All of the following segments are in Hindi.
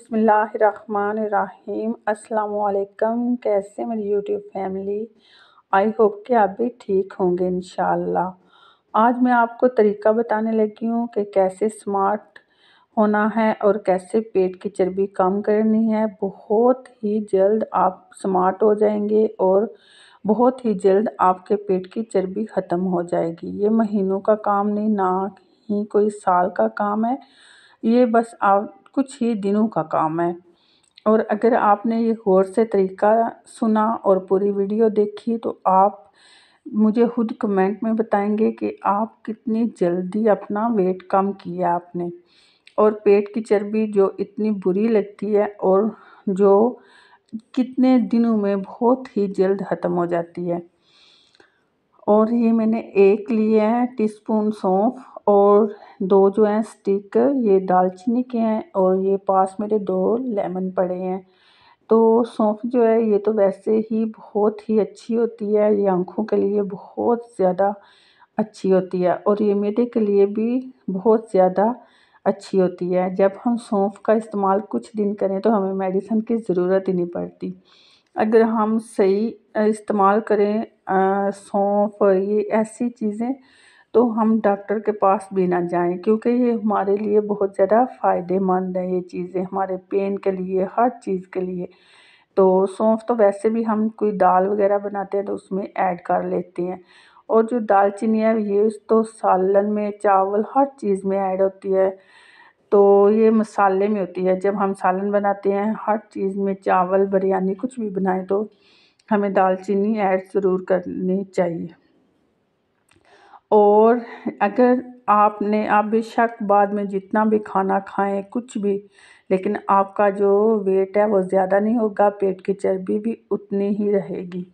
बसमीम अल्लाम कैसे मेरी यूट्यूब फैमिली आई होप कि आप भी ठीक होंगे इन आज मैं आपको तरीका बताने लगी हूँ कि कैसे स्मार्ट होना है और कैसे पेट की चर्बी कम करनी है बहुत ही जल्द आप स्मार्ट हो जाएंगे और बहुत ही जल्द आपके पेट की चर्बी ख़त्म हो जाएगी ये महीनों का काम नहीं ना ही कोई साल का काम है ये बस आप कुछ ही दिनों का काम है और अगर आपने ये गौर से तरीका सुना और पूरी वीडियो देखी तो आप मुझे खुद कमेंट में बताएंगे कि आप कितनी जल्दी अपना वेट कम किया आपने और पेट की चर्बी जो इतनी बुरी लगती है और जो कितने दिनों में बहुत ही जल्द ख़त्म हो जाती है और ये मैंने एक लिया है टीस्पून सौंफ और दो जो हैं स्टिक ये दालचीनी के हैं और ये पास मेरे दो लेमन पड़े हैं तो सौंफ जो है ये तो वैसे ही बहुत ही अच्छी होती है ये आँखों के लिए बहुत ज़्यादा अच्छी होती है और ये मेरे के लिए भी बहुत ज़्यादा अच्छी होती है जब हम सौंफ का इस्तेमाल कुछ दिन करें तो हमें मेडिसिन की ज़रूरत ही नहीं पड़ती अगर हम सही इस्तेमाल करें सौंफ ये ऐसी चीज़ें तो हम डॉक्टर के पास भी ना जाएं क्योंकि ये हमारे लिए बहुत ज़्यादा फ़ायदेमंद है ये चीज़ें हमारे पेन के लिए हर चीज़ के लिए तो सौंफ तो वैसे भी हम कोई दाल वगैरह बनाते हैं तो उसमें ऐड कर लेते हैं और जो दालचीनी है ये तो सालन में चावल हर चीज़ में ऐड होती है तो ये मसाले में होती है जब हम सालन बनाते हैं हर चीज़ में चावल बिरयानी कुछ भी बनाएं तो हमें दालचीनी ऐड ज़रूर करनी चाहिए और अगर आपने आप बेशक बाद में जितना भी खाना खाएं कुछ भी लेकिन आपका जो वेट है वो ज़्यादा नहीं होगा पेट की चर्बी भी उतनी ही रहेगी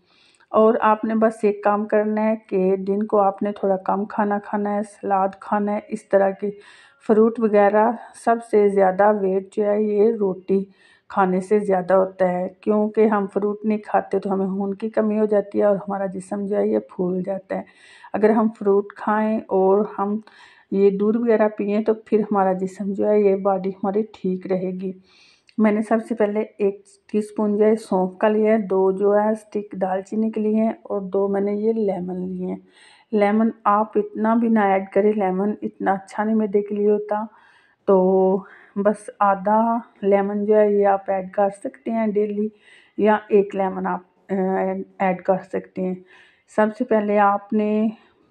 और आपने बस एक काम करना है कि दिन को आपने थोड़ा कम खाना खाना है सलाद खाना है इस तरह की फ्रूट वगैरह सबसे ज़्यादा वेट जो है ये रोटी खाने से ज़्यादा होता है क्योंकि हम फ्रूट नहीं खाते तो हमें खून की कमी हो जाती है और हमारा जिसम जो है ये फूल जाता है अगर हम फ्रूट खाएं और हम ये दूध वगैरह पिए तो फिर हमारा जिसम जो है ये बॉडी हमारी ठीक रहेगी मैंने सबसे पहले एक टी स्पून जो है सौंफ का लिया है दो जो है स्टिक दालचीनी के लिए हैं और दो मैंने ये लेमन लिए हैं लेमन आप इतना भी ना ऐड करें लेमन इतना अच्छा नहीं मैदे के लिए होता तो बस आधा लेमन जो है ये आप ऐड कर सकते हैं डेली या एक लेमन आप ऐड कर सकते हैं सबसे पहले आपने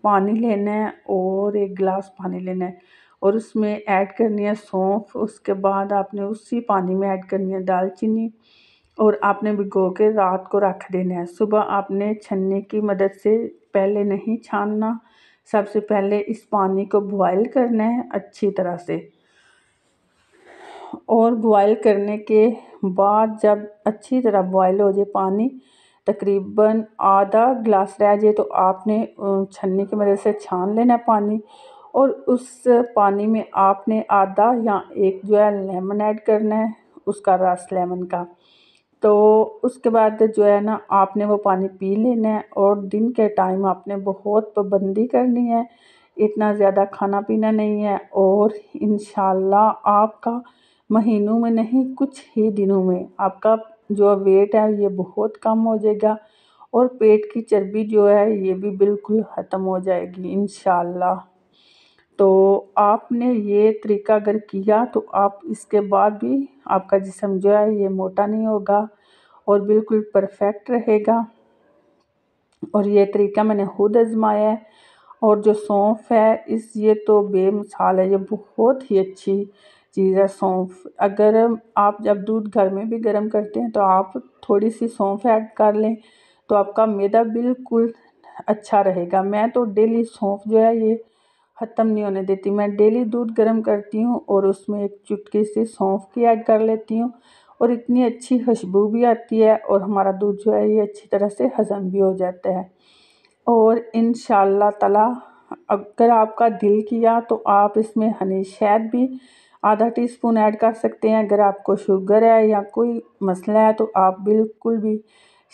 पानी लेना है और एक गिलास पानी लेना है और उसमें ऐड करनी है सौंफ उसके बाद आपने उसी पानी में ऐड करनी है दालचीनी और आपने भिगो के रात को रख देना है सुबह आपने छन्ने की मदद से पहले नहीं छानना सबसे पहले इस पानी को बॉयल करना है अच्छी तरह से और बॉयल करने के बाद जब अच्छी तरह बॉयल हो जाए पानी तकरीबन आधा गिलास रह जाए तो आपने छन्नी की मदद से छान लेना पानी और उस पानी में आपने आधा या एक जो है लेमन ऐड करना है उसका रस लेमन का तो उसके बाद जो है ना आपने वो पानी पी लेना है और दिन के टाइम आपने बहुत पाबंदी करनी है इतना ज़्यादा खाना पीना नहीं है और इन आपका महीनों में नहीं कुछ ही दिनों में आपका जो वेट है ये बहुत कम हो जाएगा और पेट की चर्बी जो है ये भी बिल्कुल ख़त्म हो जाएगी इन तो आपने ये तरीका अगर किया तो आप इसके बाद भी आपका जिसम जो है ये मोटा नहीं होगा और बिल्कुल परफेक्ट रहेगा और ये तरीका मैंने खुद आजमाया है और जो सौंफ है इस ये तो बेमिसाल है ये बहुत ही अच्छी जीरा सौंफ अगर आप जब दूध घर में भी गर्म करते हैं तो आप थोड़ी सी सौंफ ऐड कर लें तो आपका मैदा बिल्कुल अच्छा रहेगा मैं तो डेली सौंफ जो है ये ख़त्म नहीं होने देती मैं डेली दूध गर्म करती हूँ और उसमें एक चुटकी सी सौंफ की ऐड कर लेती हूँ और इतनी अच्छी खुशबू भी आती है और हमारा दूध जो है ये अच्छी तरह से हज़म भी हो जाता है और इन तला अगर आपका दिल किया तो आप इसमें हनी शहद भी आधा टी स्पून ऐड कर सकते हैं अगर आपको शुगर है या कोई मसला है तो आप बिल्कुल भी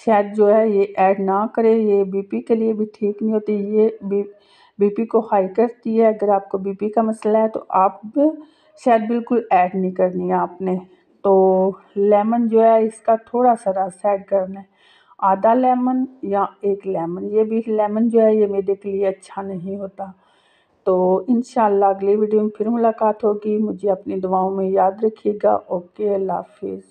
शायद जो है ये ऐड ना करें ये बीपी के लिए भी ठीक नहीं होती ये बी बीपी को हाई करती है अगर आपको बीपी का मसला है तो आप शायद बिल्कुल ऐड नहीं करनी है आपने तो लेमन जो है इसका थोड़ा सा रस ऐड करना है आधा लेमन या एक लेमन ये भी लेमन जो है ये मेरे के लिए अच्छा नहीं होता तो इन अगले वीडियो में फिर मुलाकात होगी मुझे अपनी दुआओं में याद रखिएगा ओके अल्लाह हाफिज़